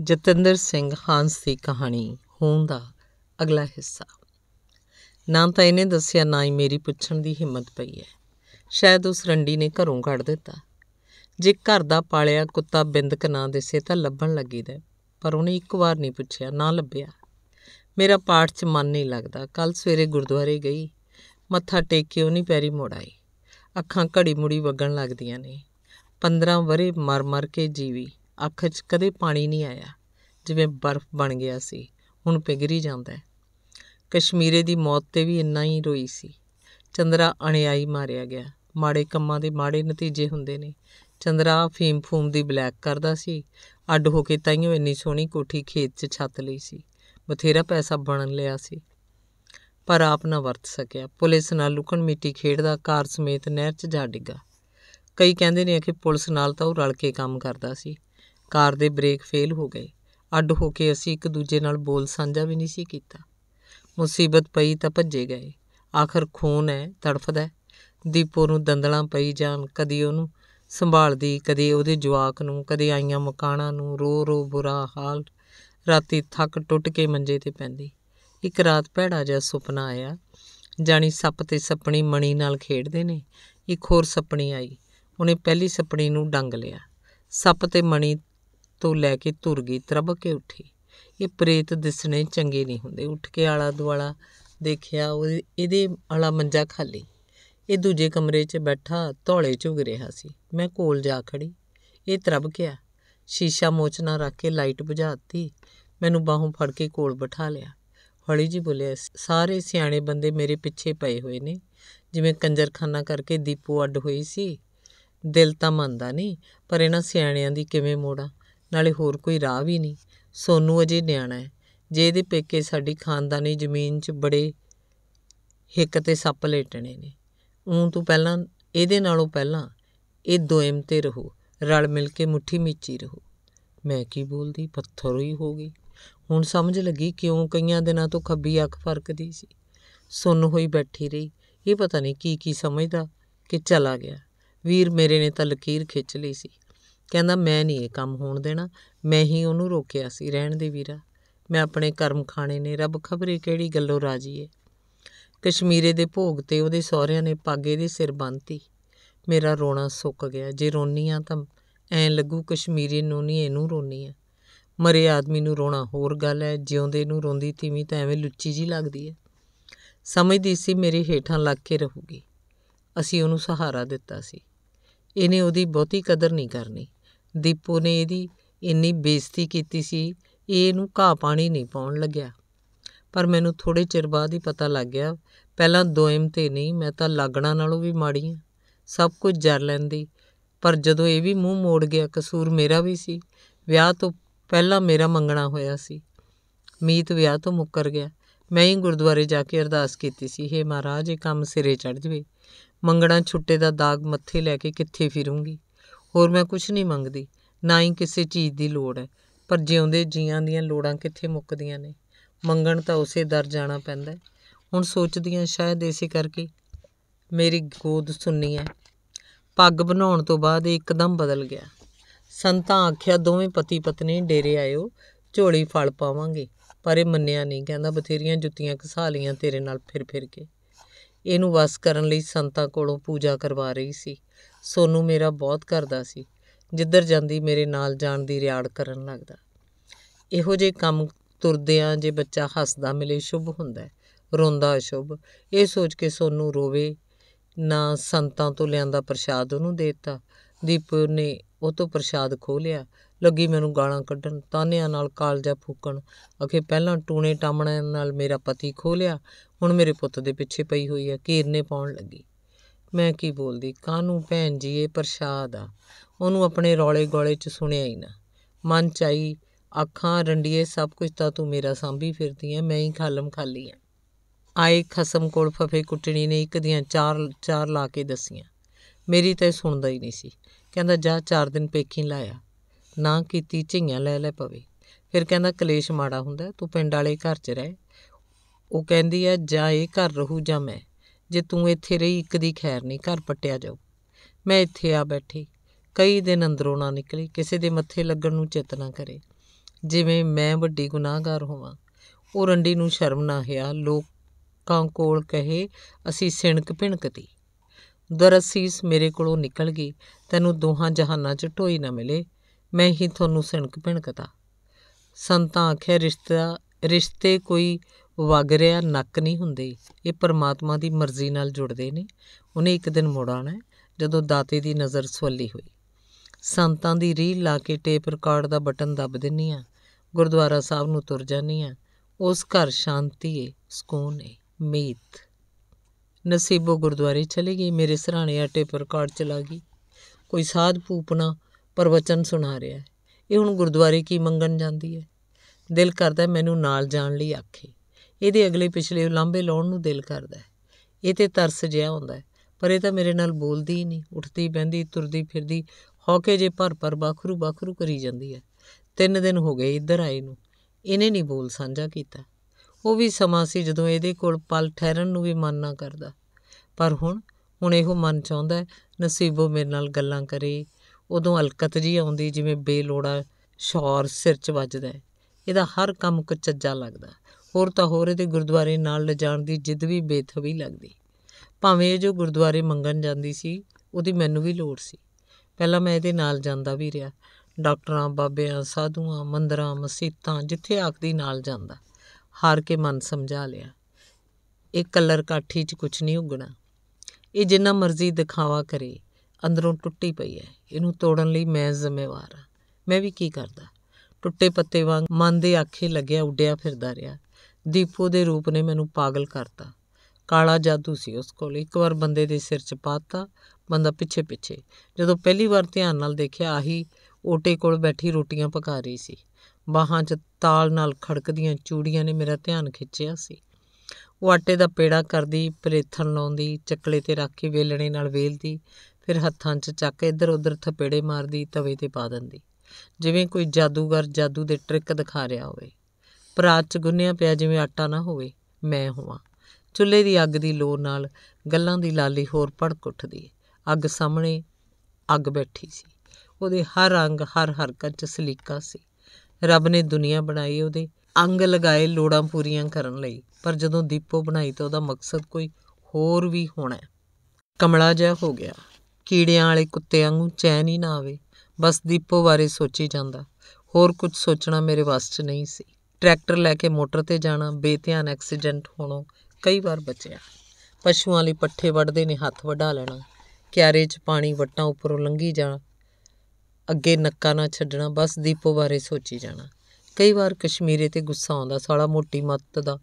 Jatinder Singh Hans ਦੀ ਕਹਾਣੀ ਹੋਂ ਦਾ ਅਗਲਾ ਹਿੱਸਾ ਨਾ ਤਾਂ ਇਹਨੇ ਦੱਸਿਆ ਨਾ ਹੀ ਮੇਰੀ ਪੁੱਛਣ ਦੀ ਹਿੰਮਤ ਪਈ ਹੈ ਸ਼ਾਇਦ ਉਸ ਰੰਡੀ ਨੇ ਘਰੋਂ ਕੱਢ ਦਿੱਤਾ ਜੇ ਘਰ ਦਾ ਪਾਲਿਆ ਕੁੱਤਾ ਬਿੰਦਕ ਨਾ ਦਿਸੇ ਤਾਂ ਲੱਭਣ ਲੱਗੀਦਾ ਪਰ ਉਹਨੇ ਇੱਕ ਵਾਰ ਨਹੀਂ ਪੁੱਛਿਆ ਨਾ ਲੱਭਿਆ ਮੇਰਾ ਪਾਠ 'ਚ ਮਨ ਨਹੀਂ ਲੱਗਦਾ ਕੱਲ ਸਵੇਰੇ ਗੁਰਦੁਆਰੇ ਗਈ ਮੱਥਾ ਟੇਕ ਕੇ ਉਹਨੀ ਪੈਰੀ ਮੋੜਾਈ ਅੱਖਾਂ ਘੜੀ ਮੁੜੀ ਵਗਣ ਲੱਗਦੀਆਂ ਨੇ 15 ਵਰੇ ਮਰ ਮਰ ਕੇ ਜੀਵੀ ਅੱਖ 'ਚ ਕਦੇ ਪਾਣੀ ਨਹੀਂ ਆਇਆ ਜਿਵੇਂ ਬਰਫ਼ ਬਣ ਗਿਆ ਸੀ ਹੁਣ ਪਿਘਰੀ ਜਾਂਦਾ ਹੈ ਕਸ਼ਮੀਰੇ ਦੀ ਮੌਤ ਤੇ ਵੀ ਇੰਨਾ ਹੀ ਰੋਈ ਸੀ ਚੰਦਰਾ ਅਣਿਆਈ ਮਾਰਿਆ ਗਿਆ ਮਾੜੇ ਕੰਮਾਂ ਦੇ ਮਾੜੇ ਨਤੀਜੇ ਹੁੰਦੇ ਨੇ ਚੰਦਰਾ ਫੀਮ ਫੂਮ ਦੀ ਬਲੈਕ ਕਰਦਾ ਸੀ ਅੱਡ ਹੋ ਕੇ ਤਾਈਓ ਇੰਨੀ ਸੋਹਣੀ ਕੋਠੀ ਖੇਤ 'ਚ ਛੱਤ ਲਈ ਸੀ ਬਥੇਰਾ ਪੈਸਾ ਬਣਨ ਲਿਆ ਸੀ ਪਰ ਆਪ ਨਾ ਵਰਤ ਸਕਿਆ ਪੁਲਿਸ ਨਾਲ ਲੁਕਣ ਮਿੱਟੀ ਖੇਡਦਾ ਕਾਰ ਸਮੇਤ ਨਹਿਰ 'ਚ ਜਾ ਡਿੱਗਾ ਕਈ ਕਹਿੰਦੇ ਨੇ ਕਿ ਪੁਲਿਸ ਨਾਲ ਤਾਂ ਉਹ ਰਲ ਕੇ ਕੰਮ ਕਰਦਾ ਸੀ ਕਾਰ ਦੇ ਬ੍ਰੇਕ ਫੇਲ ਹੋ ਗਏ ਅੱਡ ਹੋ ਕੇ ਅਸੀਂ ਇੱਕ ਦੂਜੇ ਨਾਲ ਬੋਲ ਸਾਂਝਾ ਵੀ ਨਹੀਂ ਸੀ ਕੀਤਾ ਮੁਸੀਬਤ ਪਈ ਤਾਂ ਭੱਜੇ ਗਏ ਆਖਰ ਖੂਨ ਹੈ ਤੜਫਦਾ ਦੀਪੋ ਨੂੰ ਦੰਦਲਾਂ ਪਈ ਜਾਣ ਕਦੀ ਉਹਨੂੰ ਸੰਭਾਲਦੀ ਕਦੀ ਉਹਦੇ ਜਵਾਕ ਨੂੰ ਕਦੀ ਆਈਆਂ ਮਕਾਨਾਂ ਨੂੰ ਰੋ ਰੋ ਬੁਰਾ ਹਾਲ ਰਾਤੀ ਥੱਕ ਟੁੱਟ ਕੇ ਮੰਜੇ ਤੇ ਪੈਂਦੀ ਇੱਕ ਰਾਤ ਭੈੜਾ ਜਿਹਾ ਸੁਪਨਾ ਆਇਆ ਜਾਣੀ ਸੱਪ ਤੇ ਸੱਪਣੀ ਮਣੀ ਨਾਲ ਖੇਡਦੇ ਨੇ ਇੱਕ ਹੋਰ ਸੱਪਣੀ ਆਈ ਉਹਨੇ ਪਹਿਲੀ ਸੱਪਣੀ ਨੂੰ ਡੰਗ ਲਿਆ ਸੱਪ ਤੇ ਮਣੀ ਤੋਂ ਲੈ ਕੇ ਤੁਰ ਗਈ ਤਰਬ ਕੇ ਉੱਠੀ ਇਹ ਪ੍ਰੇਤ ਦਿਸਣੇ ਚੰਗੇ ਨਹੀਂ ਹੁੰਦੇ ਉੱਠ ਕੇ ਆਲਾ ਦੁਆਲਾ ਦੇਖਿਆ ਉਹ ਇਹਦੇ ਆਲਾ ਮੰਜਾ ਖਾਲੀ ਇਹ ਦੂਜੇ ਕਮਰੇ 'ਚ ਬੈਠਾ ਧੌਲੇ ਝੁਗ ਰਿਹਾ ਸੀ ਮੈਂ ਕੋਲ ਜਾ ਖੜੀ ਇਹ ਤਰਬ ਗਿਆ ਸ਼ੀਸ਼ਾ ਮੋਚਨਾ ਰੱਖ ਕੇ ਲਾਈਟ ਬੁਝਾਤੀ ਮੈਨੂੰ ਬਾਹੋਂ ਫੜ ਕੇ ਕੋਲ ਬਿਠਾ ਲਿਆ ਹੌਲੀ ਜੀ ਬੋਲਿਆ ਸਾਰੇ ਸਿਆਣੇ ਬੰਦੇ ਮੇਰੇ ਪਿੱਛੇ ਪਏ ਹੋਏ ਨੇ ਜਿਵੇਂ ਕੰਜਰਖਾਨਾ ਕਰਕੇ ਦੀਪੋ ਅੱਡ ਹੋਈ ਸੀ ਦਿਲ ਤਾਂ ਮੰਨਦਾ ਨਹੀਂ ਪਰ ਇਹਨਾਂ ਸਿਆਣਿਆਂ ਦੀ ਕਿਵੇਂ ਮੋੜਾ ਨਾਲੇ ਹੋਰ ਕੋਈ ਰਾਹ ਵੀ ਨਹੀਂ ਸੋਨੂੰ ਅਜੇ ਨਿਆਣਾ ਹੈ ਜੇ ਇਹਦੇ ਪੇਕੇ ਸਾਡੀ ਖਾਨਦਾਨੀ ਜ਼ਮੀਨ 'ਚ ਬੜੇ ਹਿੱਕ ਤੇ ਸੱਪ ਲੇਟਣੇ ਨੇ ਉਂ ਤੂੰ ਪਹਿਲਾਂ ਇਹਦੇ ਨਾਲੋਂ ਪਹਿਲਾਂ ਇਹ ਦੋਇਮ ਤੇ ਰਹੋ ਰਲ ਮਿਲ ਕੇ ਮੁੱਠੀ ਮੀਚੀ ਰਹੋ ਮੈਂ ਕੀ ਬੋਲਦੀ ਪੱਥਰ ਹੀ ਹੋ ਗਈ ਹੁਣ ਸਮਝ ਲੱਗੀ ਕਿਉਂ ਕਈਆਂ ਦਿਨਾਂ ਤੋਂ ਖੱਬੀ ਅੱਖ ਫਰਕਦੀ ਸੀ ਸੁੰਨ ਹੋਈ ਬੈਠੀ ਰਹੀ ਇਹ ਪਤਾ ਨਹੀਂ ਕੀ ਕੀ ਸਮਝਦਾ ਕਿ ਚਲਾ ਗਿਆ ਵੀਰ ਮੇਰੇ ਨੇ ਤਾਂ ਲਕੀਰ ਖਿੱਚ ਲਈ ਸੀ ਕਹਿੰਦਾ ਮੈਂ ਨਹੀਂ ਇਹ ਕੰਮ ਹੋਣ ਦੇਣਾ ਮੈਂ ਹੀ ਉਹਨੂੰ ਰੋਕਿਆ ਸੀ ਰਹਿਣ ਦੇ ਵੀਰਾ ਮੈਂ ਆਪਣੇ ਕਰਮ ਖਾਣੇ ਨੇ ਰੱਬ ਖਬਰੇ ਕਿਹੜੀ ਗੱਲੋਂ ਰਾਜੀ ਏ ਕਸ਼ਮੀਰੇ ਦੇ ਭੋਗ ਤੇ ਉਹਦੇ ਸਹੁਰਿਆਂ ਨੇ ਪਾਗੇ ਦੇ ਸਿਰ ਬੰਨਤੀ ਮੇਰਾ ਰੋਣਾ ਸੁੱਕ ਗਿਆ ਜੇ ਰੋਨੀ ਆ ਤਾਂ ਐ ਲੱਗੂ ਕਸ਼ਮੀਰੀ ਨੂੰ ਨਹੀਂ ਇਹਨੂੰ ਰੋਨੀ ਆ ਮਰੇ ਆਦਮੀ ਨੂੰ ਰੋਣਾ ਹੋਰ ਗੱਲ ਐ ਜਿਉਂਦੇ ਨੂੰ ਰੋਂਦੀ ਤੀਵੀਂ ਤਾਂ ਐਵੇਂ ਲੁੱਚੀ ਜੀ ਲੱਗਦੀ ਐ ਸਮਝਦੀ ਸੀ ਮੇਰੇ ਹੇਠਾਂ ਲੱਗ ਕੇ ਰਹੂਗੀ ਅਸੀਂ ਉਹਨੂੰ ਸਹਾਰਾ ਦਿੱਤਾ ਸੀ ਇਹਨੇ ਉਹਦੀ ਬਹੁਤੀ ਕਦਰ ਨਹੀਂ ਕਰਨੀ ਦੀਪੂ ਨੇ ਇਹਦੀ ਇੰਨੀ ਬੇਇੱਜ਼ਤੀ ਕੀਤੀ ਸੀ ਇਹ ਇਹਨੂੰ ਘਾਹ ਪਾਣੀ ਨਹੀਂ ਪਾਉਣ ਲੱਗਿਆ ਪਰ ਮੈਨੂੰ ਥੋੜੇ ਚਿਰ ਬਾਅਦ ਹੀ ਪਤਾ ਲੱਗ ਗਿਆ ਪਹਿਲਾਂ ਦੋਇਮ ਤੇ ਨਹੀਂ ਮੈਂ ਤਾਂ ਲਾਗਣਾ ਨਾਲੋਂ ਵੀ ਮਾੜੀ ਹਾਂ ਸਭ ਕੁਝ ਜਰ ਲੈਂਦੀ ਪਰ ਜਦੋਂ ਇਹ ਵੀ ਮੂੰਹ ਮੋੜ ਗਿਆ ਕਸੂਰ ਮੇਰਾ ਵੀ ਸੀ ਵਿਆਹ ਤੋਂ ਪਹਿਲਾਂ ਮੇਰਾ ਮੰਗਣਾ ਹੋਇਆ ਸੀ ਮੀਤ ਵਿਆਹ ਤੋਂ ਮੁੱਕਰ ਗਿਆ ਮੈਂ ਹੀ ਗੁਰਦੁਆਰੇ ਜਾ ਕੇ ਅਰਦਾਸ ਕੀਤੀ ਸੀ हे ਮਹਾਰਾਜ ਇਹ ਕੰਮ ਸਿਰੇ ਚੜ ਜਵੇ ਮੰਗਣਾ ਛੁੱਟੇ ਦਾ ਦਾਗ ਮੱਥੇ ਲੈ ਕੇ ਕਿੱਥੇ ਫਿਰੂੰਗੀ ਹੋਰ ਮੈਂ ਕੁਝ ਨਹੀਂ ਮੰਗਦੀ ਨਾ ਹੀ ਕਿਸੇ ਚੀਜ਼ ਦੀ ਲੋੜ ਹੈ ਪਰ ਜਿਉਂਦੇ ਜੀਆਂ ਦੀਆਂ ਲੋੜਾਂ ਕਿੱਥੇ ਮੁੱਕਦੀਆਂ ਨੇ ਮੰਗਣ ਤਾਂ ਉਸੇ ਦਰ ਜਾਣਾ ਪੈਂਦਾ ਹੁਣ ਸੋਚਦੀ ਹਾਂ ਸ਼ਾਇਦ ਇਸੇ ਕਰਕੇ ਮੇਰੀ ਗੋਦ ਸੁੰਨੀ ਹੈ ਪੱਗ ਬਣਾਉਣ ਤੋਂ ਬਾਅਦ ਇੱਕਦਮ ਬਦਲ ਗਿਆ ਸੰਤਾਂ ਆਖਿਆ ਦੋਵੇਂ ਪਤੀ ਪਤਨੀ ਡੇਰੇ ਆਇਓ ਝੋਲੀ ਫਲ ਪਾਵਾਂਗੇ ਪਰ ਇਹ ਮੰਨਿਆ ਨਹੀਂ ਕਹਿੰਦਾ ਬਥੇਰੀਆਂ ਜੁੱਤੀਆਂ ਘਸਾ ਲੀਆਂ ਤੇਰੇ ਨਾਲ ਫਿਰ ਫਿਰ ਕੇ ਇਹਨੂੰ ਵਸ ਕਰਨ ਲਈ ਸੰਤਾਂ ਕੋਲੋਂ ਪੂਜਾ ਕਰਵਾ ਰਹੀ ਸੀ ਸੋਨੂੰ ਮੇਰਾ ਬਹੁਤ ਕਰਦਾ ਸੀ ਜਿੱਧਰ ਜਾਂਦੀ ਮੇਰੇ ਨਾਲ ਜਾਣ ਦੀ ਰਿਆੜ ਕਰਨ ਲੱਗਦਾ ਇਹੋ ਜੇ ਕੰਮ ਤੁਰਦਿਆਂ ਜੇ ਬੱਚਾ ਹੱਸਦਾ ਮਿਲੇ ਸ਼ੁਭ ਹੁੰਦਾ ਰੋਂਦਾ ਅਸ਼ੁਭ ਇਹ ਸੋਚ ਕੇ ਸੋਨੂੰ ਰੋਵੇ ਨਾ ਸੰਤਾਂ ਤੋਂ ਲਿਆਂਦਾ ਪ੍ਰਸ਼ਾਦ ਉਹਨੂੰ ਦੇਤਾ ਦੀਪ ਨੇ ਉਹ ਤੋਂ ਪ੍ਰਸ਼ਾਦ ਖੋ ਲਿਆ ਲੱਗੀ ਮੈਨੂੰ ਗਾਲਾਂ ਕੱਢਣ ਤਾਨਿਆਂ ਨਾਲ ਕਾਲਜਾ ਫੂਕਣ ਅਖੇ ਪਹਿਲਾਂ ਟੂਣੇ ਟਾਮਣਿਆਂ ਨਾਲ ਮੇਰਾ ਪਤੀ ਖੋ ਲਿਆ ਹੁਣ ਮੇਰੇ ਪੁੱਤ ਦੇ ਪਿੱਛੇ ਪਈ ਹੋਈ ਹੈ ਘੇਰਨੇ ਪਾਉਣ ਲੱਗੀ ਮੈਂ ਕੀ ਬੋਲਦੀ ਕਾਨੂ ਭੈਣ ਜੀ ਇਹ ਪ੍ਰਸ਼ਾਦ ਆ ਉਹਨੂੰ ਆਪਣੇ ਰੌਲੇ ਗੋਲੇ 'ਚ ਸੁਣਿਆ ਹੀ ਨਾ ਮਨ ਚਾਈ ਅੱਖਾਂ ਰੰਡੀਏ ਸਭ ਕੁਝ ਤਾਂ ਤੂੰ ਮੇਰਾ ਸਾਂਭੀ ਫਿਰਦੀ ਐ ਮੈਂ ਹੀ ਖਾਲਮ ਖਾਲੀ ਆ ਆਏ ਖਸਮ ਕੋਲ ਫਫੇ ਕੁੱਟਣੀ ਨੇ ਇੱਕ ਦੀਆਂ ਚਾਰ ਚਾਰ ਲਾ ਕੇ ਦਸੀਆਂ ਮੇਰੀ ਤਾਂ ਸੁਣਦਾ ਹੀ ਨਹੀਂ ਸੀ ਕਹਿੰਦਾ ਜਾ ਚਾਰ ਦਿਨ ਪੇਖੀ ਲਾਇਆ ਨਾ ਕੀਤੀ ਝਈਆਂ ਲੈ ਲੈ ਪਵੇ ਫਿਰ ਕਹਿੰਦਾ ਕਲੇਸ਼ ਮਾੜਾ ਹੁੰਦਾ ਤੂੰ ਪਿੰਡ ਵਾਲੇ ਘਰ 'ਚ ਰਹਿ ਉਹ ਕਹਿੰਦੀ ਐ ਜਾਂ ਇਹ ਘਰ ਰਹੂ ਜਾਂ ਮੈਂ ਜੇ ਤੂੰ ਇੱਥੇ ਰਹੀ ਇੱਕ ਦੀ ਖੈਰ ਨਹੀਂ ਘਰ ਪਟਿਆ ਜਾਉ ਮੈਂ ਇੱਥੇ ਆ ਬੈਠੀ ਕਈ ਦਿਨ ਅੰਦਰੋਂ ਨਾ ਨਿਕਲੀ ਕਿਸੇ ਦੇ ਮੱਥੇ ਲੱਗਣ ਨੂੰ ਚਿਤ ਨਾ ਕਰੇ ਜਿਵੇਂ ਮੈਂ ਵੱਡੀ ਗੁਨਾਹਗਾਰ ਹੋਵਾਂ ਉਹ ਰੰਡੀ ਨੂੰ ਸ਼ਰਮ ਨਾ ਹਿਆ ਲੋਕਾਂ ਕੋਲ ਕਹੇ ਅਸੀਂ ਸਿਣਕ ਭਿਣਕਦੀ ਦਰਸੀਸ ਮੇਰੇ ਕੋਲੋਂ ਨਿਕਲ ਗਈ ਤੈਨੂੰ ਦੋਹਾਂ ਜਹਾਨਾਂ 'ਚ ਢੋਈ ਨਾ ਮਿਲੇ ਮੈਂ ਹੀ ਤੁਹਾਨੂੰ ਸਿਣਕ ਭਿਣਕਦਾ ਸੰਤਾਂ ਆਖਿਆ ਰਿਸ਼ਤਾ ਰਿਸ਼ਤੇ ਕੋਈ ਵਗ ਰਿਆ ਨੱਕ ਨਹੀਂ ਹੁੰਦੇ ਇਹ ਪਰਮਾਤਮਾ ਦੀ ਮਰਜ਼ੀ ਨਾਲ ਜੁੜਦੇ ਨੇ ਉਹਨੇ ਇੱਕ ਦਿਨ ਮੋੜਾਣਾ ਜਦੋਂ ਦਾਤੇ ਦੀ ਨਜ਼ਰ ਸਵੱਲੀ ਹੋਈ ਸੰਤਾਂ ਦੀ ਰੀਲ ਲਾ ਕੇ ਟੇਪ ਰਿਕਾਰਡ ਦਾ ਬਟਨ ਦੱਬ ਦਿੰਨੀ ਆ ਗੁਰਦੁਆਰਾ ਸਾਹਿਬ ਨੂੰ ਤੁਰ ਜਾਨੀ ਆ ਉਸ ਘਰ ਸ਼ਾਂਤੀ ਏ ਸਕੂਨ ਏ ਮੀਤ ਨਸੀਬੋ ਗੁਰਦੁਆਰੇ ਚਲੇ ਗਈ ਮੇਰੇ ਸਰਾਣੇ ਆ ਟੇਪ ਰਿਕਾਰਡ ਚਲਾ ਗਈ ਕੋਈ ਸਾਧ ਪੂਪਣਾ ਪਰਵਚਨ ਸੁਣਾ ਰਿਹਾ ਇਹ ਹੁਣ ਗੁਰਦੁਆਰੇ ਕੀ ਮੰਗਣ ਜਾਂਦੀ ਹੈ ਦਿਲ ਕਰਦਾ ਮੈਨੂੰ ਨਾਲ ਜਾਣ ਲਈ ਆਖੇ ਇਹਦੇ ਅਗਲੇ ਪਿਛਲੇ ਲਾਂਬੇ ਲਾਉਣ ਨੂੰ ਦਿਲ ਕਰਦਾ ਹੈ ਇਹ ਤੇ ਤਰਸ ਜਿਹਾ ਹੁੰਦਾ ਪਰ ਇਹ ਤਾਂ ਮੇਰੇ ਨਾਲ ਬੋਲਦੀ ਹੀ ਨਹੀਂ ਉੱਠਦੀ ਬੈੰਦੀ ਤੁਰਦੀ ਫਿਰਦੀ ਹੌਕੇ ਜੇ ਭਰ ਭਰ ਬਖਰੂ ਬਖਰੂ ਕਰੀ ਜਾਂਦੀ ਹੈ ਤਿੰਨ ਦਿਨ ਹੋ ਗਏ ਇੱਧਰ ਆਏ ਨੂੰ ਇਹਨੇ ਨਹੀਂ ਬੋਲ ਸਾਂਝਾ ਕੀਤਾ ਉਹ ਵੀ ਸਮਾਂ ਸੀ ਜਦੋਂ ਇਹਦੇ ਕੋਲ ਪਲ ਠਹਿਰਨ ਨੂੰ ਵੀ ਮਨ ਨਾ ਕਰਦਾ ਪਰ ਹੁਣ ਹੁਣ ਇਹੋ ਮਨ ਚਾਹੁੰਦਾ ਹੈ ਨਸੀਬੋ ਮੇਰੇ ਨਾਲ ਗੱਲਾਂ ਕਰੇ ਉਦੋਂ ਹਲਕਤ ਜੀ ਆਉਂਦੀ ਜਿਵੇਂ ਬੇਲੋੜਾ ਸ਼ੌਰ ਸਿਰ 'ਚ ਵੱਜਦਾ ਇਹਦਾ ਹਰ ਕੰਮ ਕੁਚੱਜਾ ਲੱਗਦਾ ਹੋਰ ਤਾਂ ਹੋਰ ਇਹਦੇ ਗੁਰਦੁਆਰੇ ਨਾਲ ਲਿਜਾਣ ਦੀ ਜਿੱਦ ਵੀ ਬੇਥਵੀ ਲੱਗਦੀ ਭਾਵੇਂ ਇਹ ਜੋ ਗੁਰਦੁਆਰੇ ਮੰਗਣ ਜਾਂਦੀ ਸੀ ਉਹਦੀ ਮੈਨੂੰ ਵੀ ਲੋੜ ਸੀ ਪਹਿਲਾਂ ਮੈਂ ਇਹਦੇ ਨਾਲ ਜਾਂਦਾ ਵੀ ਰਿਹਾ ਡਾਕਟਰਾਂ ਬਾਬਿਆਂ ਸਾਧੂਆਂ ਮੰਦਰਾਂ ਮਸੀਤਾਂ ਜਿੱਥੇ ਆਖਦੀ ਨਾਲ ਜਾਂਦਾ ਹਾਰ ਕੇ ਮਨ ਸਮਝਾ ਲਿਆ ਇਹ ਕਲਰ ਕਾਠੀ 'ਚ ਕੁਝ ਨਹੀਂ ਉਗਣਾ ਇਹ ਜਿੰਨਾ ਮਰਜ਼ੀ ਦਿਖਾਵਾ ਕਰੇ ਅੰਦਰੋਂ ਟੁੱਟੀ ਪਈ ਹੈ ਇਹਨੂੰ ਤੋੜਨ ਲਈ ਮੈਂ ਜ਼ਿੰਮੇਵਾਰ ਹਾਂ ਮੈਂ ਵੀ ਕੀ ਕਰਦਾ ਟੁੱਟੇ ਪੱਤੇ ਵਾਂਗ ਮਨ ਦੇ ਆਖੇ ਲੱਗਿਆ ਉੱਡਿਆ ਫਿਰਦਾ ਰਿਹਾ ਦੀਪੋ ਦੇ ਰੂਪ ਨੇ ਮੈਨੂੰ ਪਾਗਲ ਕਰਤਾ ਕਾਲਾ ਜਾਦੂ ਸੀ ਉਸ ਕੋਲ ਇੱਕ ਵਾਰ ਬੰਦੇ ਦੇ ਸਿਰ 'ਚ ਪਾਤਾ ਬੰਦਾ ਪਿੱਛੇ ਪਿੱਛੇ ਜਦੋਂ ਪਹਿਲੀ ਵਾਰ ਧਿਆਨ ਨਾਲ ਦੇਖਿਆ ਆਹੀ ਓਟੇ ਕੋਲ ਬੈਠੀ ਰੋਟੀਆਂ ਪਕਾ ਰਹੀ ਸੀ ਬਾਹਾਂ 'ਚ ਤਾਲ ਨਾਲ ਖੜਕਦੀਆਂ ਚੂੜੀਆਂ ਨੇ ਮੇਰਾ ਧਿਆਨ ਖਿੱਚਿਆ ਸੀ ਉਹ ਆਟੇ ਦਾ ਪੇੜਾ ਕਰਦੀ ਪਰੇਥਣ ਲਾਉਂਦੀ ਚੱਕਲੇ ਤੇ ਰੱਖ ਕੇ ਵੇਲਣੇ ਨਾਲ ਵੇਲਦੀ ਫਿਰ ਹੱਥਾਂ 'ਚ ਚੱਕ ਇੱਧਰ ਉੱਧਰ ਥਪੇੜੇ ਮਾਰਦੀ ਤਵੇ ਤੇ ਪਾ ਦਿੰਦੀ ਜਿਵੇਂ ਕੋਈ ਜਾਦੂਗਰ ਜਾਦੂ ਦੇ ਟ੍ਰਿਕ ਦਿਖਾ ਰਿਹਾ ਹੋਵੇ ਪਰਾਤ 'ਚ ਗੁੰਨਿਆ ਪਿਆ ਜਿਵੇਂ ਆਟਾ ਨਾ ਹੋਵੇ ਮੈਂ ਹੋਵਾਂ ਚੁੱਲ੍ਹੇ ਦੀ ਅੱਗ ਦੀ ਲੋ ਨਾਲ ਗੱਲਾਂ ਦੀ ਲਾਲੀ ਹੋਰ ਭੜਕ ਉੱਠਦੀ ਅੱਗ ਸਾਹਮਣੇ ਅੱਗ ਬੈਠੀ ਸੀ ਉਹਦੇ ਹਰ ਅੰਗ ਹਰ ਹਰਕਤ 'ਚ ਸਲੀਕਾ ਸੀ ਰੱਬ ਨੇ ਦੁਨੀਆ ਬਣਾਈ ਉਹਦੇ ਅੰਗ ਲਗਾਏ ਲੋੜਾਂ ਪੂਰੀਆਂ ਕਰਨ ਲਈ ਪਰ ਜਦੋਂ ਦੀਪੋ ਬਣਾਈ ਤਾਂ ਉਹਦਾ ਮਕਸਦ ਕੋਈ ਹੋਰ ਵੀ ਹੋਣਾ ਕਮਲਾ ਜਿਹਾ ਹੋ ਗਿਆ ਕੀੜਿਆਂ ਵਾਲੇ ਕੁੱਤੇ ਵਾਂਗੂ ਚੈਨ ਹੀ ਨਾ ਆਵੇ ਬਸ ਦੀਪੋ ਬਾਰੇ ਸੋਚੀ ਜਾਂਦਾ ਹੋਰ ਕੁਝ ਸੋਚਣਾ ਮੇਰੇ ਵਾਸਤੇ ਨਹੀਂ ਸੀ ਟਰੈਕਟਰ ਲੈ ਕੇ ਮੋਟਰ ਤੇ ਜਾਣਾ ਬੇਧਿਆਨ ਐਕਸੀਡੈਂਟ ਹੋਣੋਂ ਕਈ ਵਾਰ ਬਚਿਆ ਪਸ਼ੂਆਂ ਲਈ ਪੱਠੇ ਵੱਢਦੇ ਨੇ ਹੱਥ ਵਢਾ ਲੈਣਾ ਕਿਆਰੇ 'ਚ ਪਾਣੀ ਵੱਟਾਂ ਉੱਪਰੋਂ ਲੰਘੀ ਜਾਣਾ ਅੱਗੇ ਨੱਕਾ ਨਾ ਛੱਡਣਾ ਬਸ ਦੀਪੋ ਬਾਰੇ ਸੋਚੀ ਜਾਣਾ ਕਈ ਵਾਰ ਕਸ਼ਮੀਰੇ ਤੇ ਗੁੱਸਾ ਆਉਂਦਾ ਸਾਲਾ ਮੋਟੀ ਮੱਤ ਦਾ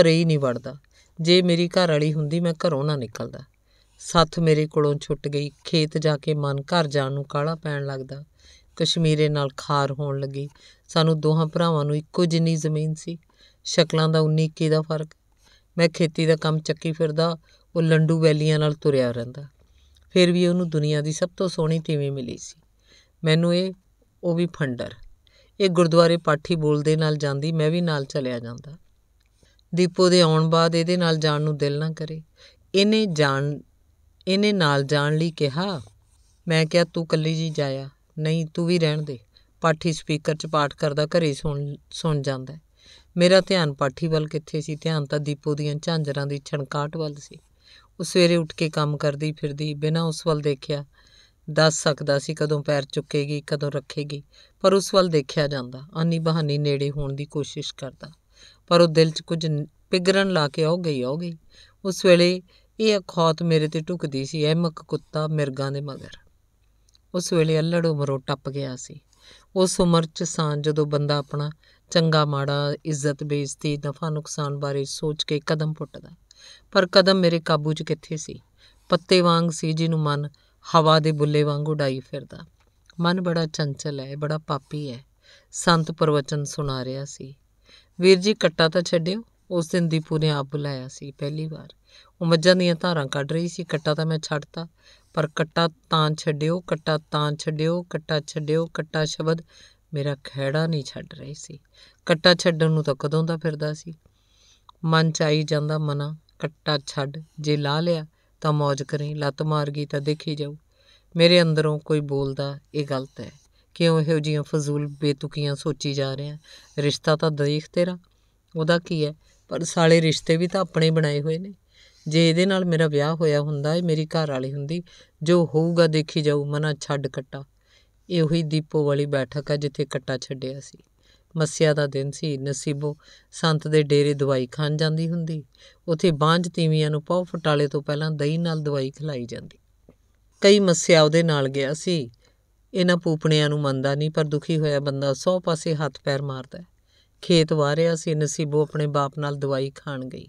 ਘਰੇ ਹੀ ਨਹੀਂ ਵੜਦਾ ਜੇ ਮੇਰੀ ਘਰ ਵਾਲੀ ਹੁੰਦੀ ਮੈਂ ਘਰੋਂ ਨਾ ਨਿਕਲਦਾ ਸੱਥ ਮੇਰੇ ਕੋਲੋਂ ਛੁੱਟ ਗਈ ਖੇਤ ਜਾ ਕੇ ਮਨ ਘਰ ਜਾਣ ਨੂੰ ਕਾਲਾ ਪੈਣ ਲੱਗਦਾ ਕਸ਼ਮੀਰੇ ਨਾਲ ਖਾਰ ਹੋਣ ਲੱਗੀ ਸਾਨੂੰ ਦੋਹਾਂ ਭਰਾਵਾਂ ਨੂੰ ਇੱਕੋ ਜਿੰਨੀ ਜ਼ਮੀਨ ਸੀ ਸ਼ਕਲਾਂ ਦਾ 19 ਕੀ ਦਾ ਫਰਕ ਮੈਂ ਖੇਤੀ ਦਾ ਕੰਮ ਚੱਕੀ ਫਿਰਦਾ ਉਹ ਲੰਡੂ ਵੈਲੀਆਂ ਨਾਲ ਤੁਰਿਆ ਰਹਿੰਦਾ ਫਿਰ ਵੀ ਉਹਨੂੰ ਦੁਨੀਆ ਦੀ ਸਭ ਤੋਂ ਸੋਹਣੀ ਤੀਵੀਂ ਮਿਲੀ ਸੀ ਮੈਨੂੰ ਇਹ ਉਹ ਵੀ ਫੰਡਰ ਇਹ ਗੁਰਦੁਆਰੇ ਪਾਠੀ ਬੋਲਦੇ ਨਾਲ ਜਾਂਦੀ ਮੈਂ ਵੀ ਨਾਲ ਚਲਿਆ ਜਾਂਦਾ ਦੀਪੋ ਦੇ ਆਉਣ ਬਾਅਦ ਇਹਦੇ ਨਾਲ ਜਾਣ ਨੂੰ ਦਿਲ ਨਾ ਕਰੇ ਇਹਨੇ ਜਾਣ ਇਹਨੇ ਨਾਲ ਜਾਣ ਲਈ ਕਿਹਾ ਮੈਂ ਕਿਹਾ ਤੂੰ ਕੱਲੀ ਜੀ ਜਾਇਆ ਨਹੀਂ ਤੂੰ ਵੀ ਰਹਿਣ ਦੇ ਪਾਠੀ ਸਪੀਕਰ 'ਚ ਪਾਠ ਕਰਦਾ ਘਰੇ ਸੁਣ ਸੁਣ ਜਾਂਦਾ ਮੇਰਾ ਧਿਆਨ ਪਾਠੀ ਵੱਲ ਕਿੱਥੇ ਸੀ ਧਿਆਨ ਤਾਂ ਦੀਪੋ ਦੀਆਂ ਝਾਂਜਰਾਂ ਦੀ ਛਣਕਾਟ ਵੱਲ ਸੀ ਉਹ ਸਵੇਰੇ ਉੱਠ ਕੇ ਕੰਮ ਕਰਦੀ ਫਿਰਦੀ ਬਿਨਾਂ ਉਸ ਵੱਲ ਦੇਖਿਆ ਦੱਸ ਸਕਦਾ ਸੀ ਕਦੋਂ ਪੈਰ ਚੁੱਕੇਗੀ ਕਦੋਂ ਰੱਖੇਗੀ ਪਰ ਉਸ ਵੱਲ ਦੇਖਿਆ ਜਾਂਦਾ ਅੰਨੀ ਬਹਾਨੀ ਨੇੜੇ ਹੋਣ ਦੀ ਕੋਸ਼ਿਸ਼ ਕਰਦਾ ਪਰ ਉਹ ਦਿਲ 'ਚ ਕੁਝ ਪਿਗਰਨ ਲਾ ਕੇ ਆਉ ਗਈ ਆਉ ਗਈ ਉਸ ਵੇਲੇ ਇਹ ਖੌਤ ਮੇਰੇ ਤੇ ਟੁਕਦੀ ਸੀ ਐਮਕ ਕੁੱਤਾ ਮਿਰਗਾਂ ਦੇ ਮਗਰ ਉਸ ਵੇਲੇ ਅਲੜ ਉਮਰੋਂ ਟੱਪ ਗਿਆ ਸੀ ਉਸ ਉਮਰ 'ਚ ਸਾਂ ਜਦੋਂ ਬੰਦਾ ਆਪਣਾ ਚੰਗਾ ਮਾੜਾ ਇੱਜ਼ਤ ਬੇਇੱਜ਼ਤੀ ਨਫਾ ਨੁਕਸਾਨ ਬਾਰੇ ਸੋਚ ਕੇ ਕਦਮ ਪੁੱਟਦਾ ਪਰ ਕਦਮ ਮੇਰੇ ਕਾਬੂ 'ਚ ਕਿੱਥੇ ਸੀ ਪੱਤੇ ਵਾਂਗ ਸੀ ਜਿਹਨੂੰ ਮਨ ਹਵਾ ਦੇ ਬੁੱਲੇ ਵਾਂਗ ਉਡਾਈ ਫਿਰਦਾ ਮਨ ਬੜਾ ਚੰਚਲ ਹੈ ਬੜਾ ਪਾਪੀ ਹੈ ਸੰਤ ਪ੍ਰਵਚਨ ਸੁਣਾ ਰਿਹਾ ਸੀ ਵੀਰ ਜੀ ਕੱਟਾ ਤਾਂ ਛੱਡਿਓ ਉਸ ਦਿਨ ਦੀਪੂ ਨੇ ਆਪ ਬੁਲਾਇਆ ਸੀ ਪਹਿਲੀ ਵਾਰ ਉਹ ਮੱਝਾਂ ਦੀਆਂ ਧਾਰਾਂ ਕੱਢ ਰਹੀ ਸੀ ਕੱਟਾ ਤਾਂ ਮੈਂ ਛੱਡਤਾ ਪਰ ਕਟਾ ਤਾਂ ਛੱਡਿਓ ਕਟਾ ਤਾਂ ਛੱਡਿਓ ਕਟਾ ਛੱਡਿਓ ਕਟਾ ਸ਼ਬਦ ਮੇਰਾ ਖਹਿੜਾ ਨਹੀਂ ਛੱਡ ਰਹੀ ਸੀ ਕਟਾ ਛੱਡਣ ਨੂੰ ਤਾਂ ਕਦੋਂ ਦਾ ਫਿਰਦਾ ਸੀ ਮਨ ਚ ਆਈ ਜਾਂਦਾ ਮਨਾ ਕਟਾ ਛੱਡ ਜੇ ਲਾ ਲਿਆ ਤਾਂ ਮौज ਕਰੀ ਲੱਤ ਮਾਰ ਗਈ ਤਾਂ ਦੇਖੀ ਜਾਉ ਮੇਰੇ ਅੰਦਰੋਂ ਕੋਈ ਬੋਲਦਾ ਇਹ ਗਲਤ ਹੈ ਕਿਉਂ ਇਹੋ ਜੀਆਂ ਫਜ਼ੂਲ ਬੇਤੁਕੀਆਂ ਸੋਚੀ ਜਾ ਰਿਹਾ ਰਿਸ਼ਤਾ ਤਾਂ ਦੇਖ ਤੇਰਾ ਉਹਦਾ ਕੀ ਹੈ ਪਰ ਸਾਲੇ ਰਿਸ਼ਤੇ ਵੀ ਤਾਂ ਆਪਣੇ ਬਣਾਏ ਹੋਏ ਨੇ ਜੇ ਇਹਦੇ ਨਾਲ ਮੇਰਾ ਵਿਆਹ ਹੋਇਆ ਹੁੰਦਾ ਇਹ ਮੇਰੀ ਘਰ ਵਾਲੀ ਹੁੰਦੀ ਜੋ ਹੋਊਗਾ ਦੇਖੀ ਜਾਊ ਮਨਾ ਛੱਡ ਕੱਟਾ ਇਹੋਈ ਦੀਪੋ ਵਾਲੀ ਬੈਠਕ ਆ ਜਿੱਥੇ ਕੱਟਾ ਛੱਡਿਆ ਸੀ ਮੱਸਿਆ ਦਾ ਦਿਨ ਸੀ ਨਸੀਬੋ ਸੰਤ ਦੇ ਡੇਰੇ ਦਵਾਈ ਖਾਣ ਜਾਂਦੀ ਹੁੰਦੀ ਉਥੇ ਬਾਂਝ ਤੀਵੀਆਂ ਨੂੰ ਪਾਉ ਫਟਾਲੇ ਤੋਂ ਪਹਿਲਾਂ ਦਹੀਂ ਨਾਲ ਦਵਾਈ ਖਲਾਈ ਜਾਂਦੀ ਕਈ ਮੱਸਿਆ ਉਹਦੇ ਨਾਲ ਗਿਆ ਸੀ ਇਹਨਾਂ ਪੂਪਣਿਆਂ ਨੂੰ ਮੰਨਦਾ ਨਹੀਂ ਪਰ ਦੁਖੀ ਹੋਇਆ ਬੰਦਾ ਸੌ ਪਾਸੇ ਹੱਥ ਪੈਰ ਮਾਰਦਾ ਖੇਤ ਵਾਰਿਆ ਸੀ ਨਸੀਬੋ ਆਪਣੇ ਬਾਪ ਨਾਲ ਦਵਾਈ ਖਾਣ ਗਈ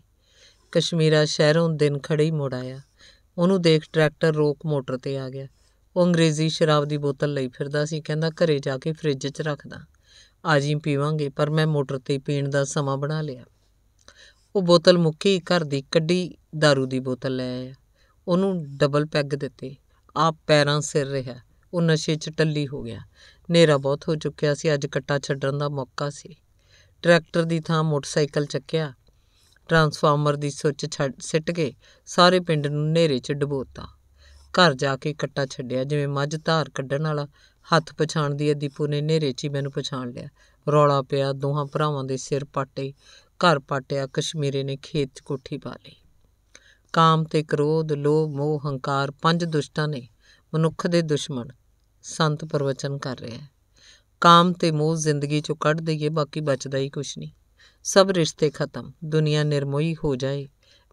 ਕਸ਼ਮੀਰਾ ਸ਼ਹਿਰੋਂ ਦਿਨ ਖੜੇ ਮੋੜ ਆਇਆ ਉਹਨੂੰ ਦੇਖ ਟਰੈਕਟਰ ਰੋਕ ਮੋਟਰ ਤੇ ਆ ਗਿਆ ਉਹ ਅੰਗਰੇਜ਼ੀ ਸ਼ਰਾਬ ਦੀ ਬੋਤਲ ਲਈ ਫਿਰਦਾ ਸੀ ਕਹਿੰਦਾ ਘਰੇ ਜਾ ਕੇ ਫ੍ਰਿਜ 'ਚ ਰੱਖਦਾ ਆਜੀ ਪੀਵਾਂਗੇ ਪਰ ਮੈਂ ਮੋਟਰ ਤੇ ਪੀਣ ਦਾ ਸਮਾਂ ਬਣਾ ਲਿਆ ਉਹ ਬੋਤਲ ਮੁੱਕੀ ਘਰ ਦੀ ਕੱਢੀ दारू ਦੀ ਬੋਤਲ ਲੈ ਆਇਆ ਉਹਨੂੰ ਡਬਲ ਪੈਗ ਦਿੱਤੇ ਆਪ ਪੈਰਾਂ ਸਿਰ ਰਿਹਾ ਉਹ ਨਸ਼ੇ 'ਚ ਟੱਲੀ ਹੋ ਗਿਆ ਨੇਰਾ ਬਹੁਤ ਹੋ ਚੁੱਕਿਆ ਸੀ ਅੱਜ ਕੱਟਾ ਛੱਡਣ ਦਾ ਮੌਕਾ ਸੀ ਟਰੈਕਟਰ ਦੀ ਥਾਂ ਮੋਟਰਸਾਈਕਲ ਚੱਕਿਆ ਟਰਾਂਸਫਾਰਮਰ ਦੀ ਸੁੱਚ ਛੱਡ ਸਿੱਟ ਕੇ ਸਾਰੇ ਪਿੰਡ ਨੂੰ ਹਨੇਰੇ 'ਚ ਡਬੋਤਾ ਘਰ ਜਾ ਕੇ ਕੱਟਾ ਛੱਡਿਆ ਜਿਵੇਂ ਮੱਝ ਧਾਰ ਕੱਢਣ ਵਾਲਾ ਹੱਥ ਪਛਾਣਦੀ ਐ ਦੀਪੂ ਨੇ ਹਨੇਰੇ 'ਚ ਹੀ ਮੈਨੂੰ ਪਛਾਣ ਲਿਆ ਰੌਲਾ ਪਿਆ ਦੋਹਾਂ ਭਰਾਵਾਂ ਦੇ ਸਿਰ ਪਾਟੇ ਘਰ ਪਾਟਿਆ ਕਸ਼ਮੀਰੇ ਨੇ ਖੇਤ 'ਚ ਕੋਠੀ ਪਾ ਲਈ ਕਾਮ ਤੇ ਕ੍ਰੋਧ ਲੋਭ ਮੋਹ ਹੰਕਾਰ ਪੰਜ ਦੁਸ਼ਟਾਂ ਨੇ ਮਨੁੱਖ ਦੇ ਦੁਸ਼ਮਣ ਸੰਤ ਪ੍ਰਵਚਨ ਕਰ ਰਿਹਾ ਹੈ ਕਾਮ ਤੇ ਮੋਹ ਜ਼ਿੰਦਗੀ ਚੋਂ ਕੱਢ ਦਈਏ ਬਾਕੀ ਬਚਦਾ ਹੀ ਕੁਝ ਨਹੀਂ ਸਭ ਰਿਸ਼ਤੇ ਖਤਮ ਦੁਨੀਆ ਨਿਰਮੋਹੀ ਹੋ ਜਾਏ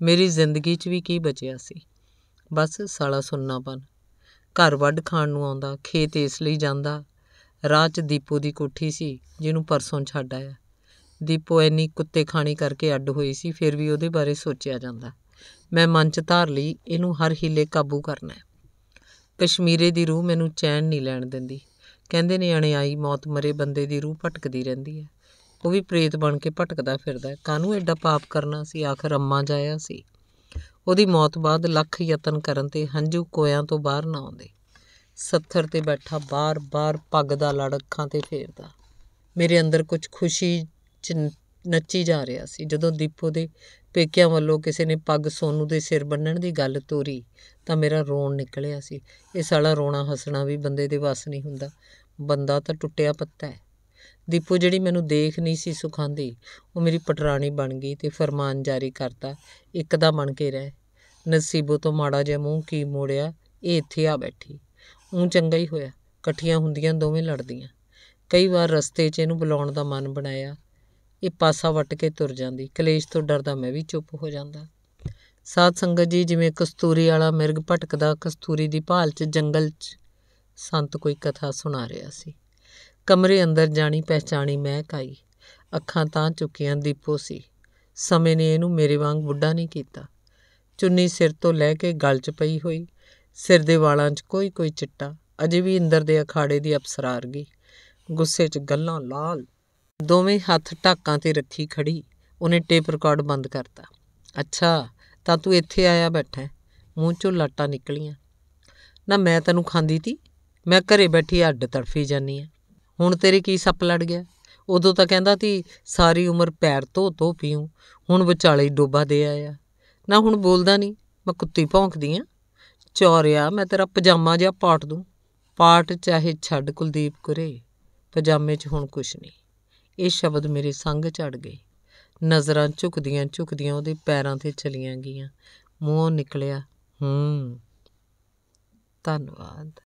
ਮੇਰੀ ਜ਼ਿੰਦਗੀ 'ਚ ਵੀ ਕੀ ਬਚਿਆ ਸੀ ਬਸ ਸਾਲਾ ਸੁਣਨਾ ਘਰ ਵੱਢ ਖਾਣ ਨੂੰ ਆਉਂਦਾ ਖੇਤ ਇਸ ਲਈ ਜਾਂਦਾ ਰਾਹ 'ਚ ਦੀਪੋ ਦੀ ਕੋਠੀ ਸੀ ਜਿਹਨੂੰ ਪਰਸੋਂ ਛੱਡ ਆਇਆ ਦੀਪੋ ਐਨੀ ਕੁੱਤੇ ਖਾਣੀ ਕਰਕੇ ਅੱਡ ਹੋਈ ਸੀ ਫਿਰ ਵੀ ਉਹਦੇ ਬਾਰੇ ਸੋਚਿਆ ਜਾਂਦਾ ਮੈਂ ਮਨ 'ਚ ਧਾਰ ਲਈ ਇਹਨੂੰ ਹਰ ਹਿੱਲੇ ਕਾਬੂ ਕਰਨਾ ਹੈ ਕਸ਼ਮੀਰੇ ਦੀ ਰੂਹ ਮੈਨੂੰ ਚੈਨ ਨਹੀਂ ਲੈਣ ਦਿੰਦੀ ਕਹਿੰਦੇ ਨੇ ਅਣਿਆਈ ਮੌਤ ਮਰੇ ਬੰਦੇ ਦੀ ਰੂਹ ਭਟਕਦੀ ਰਹਿੰਦੀ ਹੈ ਉਹ ਵੀ ਪ੍ਰੇਤ ਬਣ ਕੇ ਭਟਕਦਾ ਫਿਰਦਾ ਕਾਹਨੂੰ ਐਡਾ ਪਾਪ ਕਰਨਾ ਸੀ ਆਖਰ ਅੰਮਾ ਜਾਇਆ ਸੀ ਉਹਦੀ ਮੌਤ ਬਾਅਦ ਲੱਖ ਯਤਨ ਕਰਨ ਤੇ ਹੰਝੂ ਕੋਇਆਂ ਤੋਂ ਬਾਹਰ ਨਾ ਆਉਂਦੇ ਸੱਥਰ ਤੇ ਬੈਠਾ ਬਾਰ-ਬਾਰ ਪੱਗ ਦਾ ਲੜ ਅੱਖਾਂ ਤੇ ਫੇਰਦਾ ਮੇਰੇ ਅੰਦਰ ਕੁਝ ਖੁਸ਼ੀ ਚ ਨੱਚੀ ਜਾ ਰਿਹਾ ਸੀ ਜਦੋਂ ਦੀਪੋ ਦੇ ਪੇਕਿਆਂ ਵੱਲੋਂ ਕਿਸੇ ਨੇ ਪੱਗ ਸੋਨੂ ਦੇ ਸਿਰ ਬੰਨਣ ਦੀ ਗੱਲ ਤੋਰੀ ਤਾਂ ਮੇਰਾ ਰੋਣ ਨਿਕਲਿਆ ਸੀ ਇਹ ਸਾਲਾ ਰੋਣਾ ਹੱਸਣਾ ਵੀ ਬੰਦੇ ਦੇ ਵਸ ਨਹੀਂ ਹੁੰਦਾ ਬੰਦਾ ਤਾਂ ਟੁੱਟਿਆ ਪੱਤਾ ਹੈ ਦੀਪੂ ਜਿਹੜੀ ਮੈਨੂੰ ਦੇਖ ਨਹੀਂ ਸੀ ਸੁਖਾਂਦੀ ਉਹ ਮੇਰੀ ਪਟਰਾਣੀ ਬਣ ਗਈ ਤੇ ਫਰਮਾਨ ਜਾਰੀ ਕਰਤਾ ਇੱਕਦਾ ਬਣ ਕੇ ਰਹਿ ਨਸੀਬੋ ਤੋਂ ਮਾੜਾ ਜਿਹਾ ਮੂੰਹ ਕੀ ਮੋੜਿਆ ਇਹ ਇੱਥੇ ਆ ਬੈਠੀ ਉਹ ਚੰਗਾ ਹੀ ਹੋਇਆ ਇਕੱਠੀਆਂ ਹੁੰਦੀਆਂ ਦੋਵੇਂ ਲੜਦੀਆਂ ਕਈ ਵਾਰ ਰਸਤੇ 'ਚ ਇਹਨੂੰ ਬੁਲਾਉਣ ਦਾ ਮਨ ਬਣਾਇਆ ਇਹ ਪਾਸਾ ਵੱਟ ਕੇ ਤੁਰ ਜਾਂਦੀ ਕਲੇਸ਼ ਤੋਂ ਡਰਦਾ ਮੈਂ ਵੀ ਚੁੱਪ ਹੋ ਜਾਂਦਾ ਸਾਧ ਸੰਗਤ ਜੀ ਜਿਵੇਂ ਕਸਤੂਰੀ ਵਾਲਾ ਮਿਰਗ ਭਟਕਦਾ ਕਸਤੂਰੀ ਦੀ ਭਾਲ 'ਚ ਜੰਗਲ 'ਚ ਸੰਤ ਕੋਈ ਕਥਾ ਸੁਣਾ ਰਿਹਾ ਸੀ ਕਮਰੇ ਅੰਦਰ ਜਾਣੀ ਪਹਿਚਾਣੀ ਮਹਿਕ ਆਈ ਅੱਖਾਂ ਤਾਂ ਚੁੱਕੀਆਂ ਦੀਪੋ ਸੀ ਸਮੇਂ ਨੇ ਇਹਨੂੰ ਮੇਰੇ ਵਾਂਗ ਬੁੱਢਾ ਨਹੀਂ ਕੀਤਾ ਚੁੰਨੀ ਸਿਰ ਤੋਂ ਲੈ ਕੇ ਗਲ 'ਚ ਪਈ ਹੋਈ ਸਿਰ ਦੇ ਵਾਲਾਂ 'ਚ ਕੋਈ ਕੋਈ ਚਿੱਟਾ ਅਜੇ ਵੀ ਇੰਦਰ ਦੇ ਅਖਾੜੇ ਦੀ ਅਪਸਰਾ ਗੁੱਸੇ 'ਚ ਗੱਲਾਂ ਲਾਲ ਦੋਵੇਂ ਹੱਥ ਢਾਕਾਂ ਤੇ ਰੱਖੀ ਖੜੀ ਉਹਨੇ ਟੇਪ ਰਿਕਾਰਡ ਬੰਦ ਕਰਤਾ ਅੱਛਾ ਤਾਂ ਤੂੰ ਇੱਥੇ ਆਇਆ ਬੈਠਾ ਮੂੰਹ 'ਚੋਂ ਲਾਟਾਂ ਨਿਕਲੀਆਂ ਨਾ ਮੈਂ ਤੈਨੂੰ ਖਾਂਦੀ ਤੀ ਮੈਂ ਘਰੇ ਬੈਠੀ ਅੱਡ ਤੜਫੀ ਜਾਨੀ ਆ ਹੁਣ ਤੇਰੇ ਕੀ ਸੱਪ ਲੜ ਗਿਆ ਉਦੋਂ ਤਾਂ ਕਹਿੰਦਾ ਸੀ ਸਾਰੀ ਉਮਰ ਪੈਰ ਧੋ ਧੋ ਪੀਉ ਹੁਣ ਵਿਚਾਲੇ ਡੋਬਾ ਦੇ ਆਇਆ ਨਾ ਹੁਣ ਬੋਲਦਾ ਨਹੀਂ ਮੈਂ ਕੁੱਤੀ ਭੌਂਕਦੀ ਆ ਚੌਰਿਆ ਮੈਂ ਤੇਰਾ ਪਜਾਮਾ ਜਿਹਾ ਪਾਟ ਦੂੰ ਪਾਟ ਚਾਹੇ ਛੱਡ ਕੁਲਦੀਪ ਕੁਰੇ ਪਜਾਮੇ 'ਚ ਹੁਣ ਕੁਛ ਨਹੀਂ ਇਹ ਸ਼ਬਦ ਮੇਰੇ ਸੰਗ ਚੜ ਗਏ ਨਜ਼ਰਾਂ ਝੁਕਦੀਆਂ ਝੁਕਦੀਆਂ ਉਹਦੇ ਪੈਰਾਂ ਤੇ ਚਲੀਆਂ ਗਈਆਂ ਮੂੰਹੋਂ ਨਿਕਲਿਆ ਹੂੰ ਧੰਨਵਾਦ